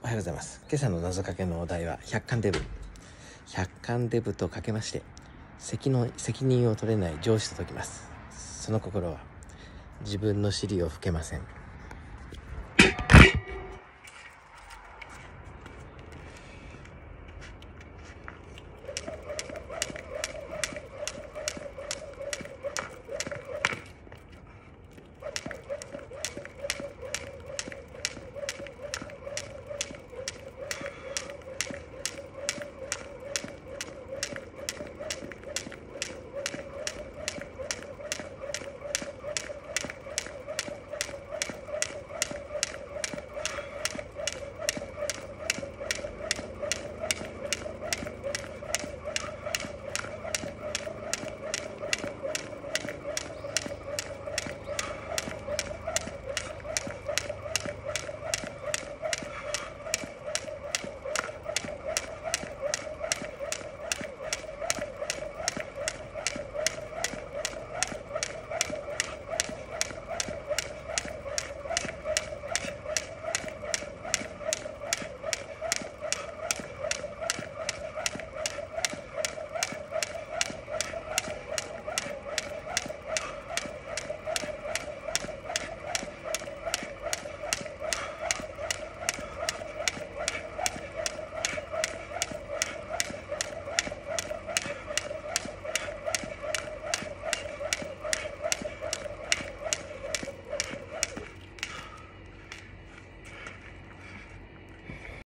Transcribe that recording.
おはようございます。今朝の謎かけのお題は、百貫デブ。百貫デブとかけまして、責の責任を取れない上司と解きます。その心は、自分の尻を吹けません。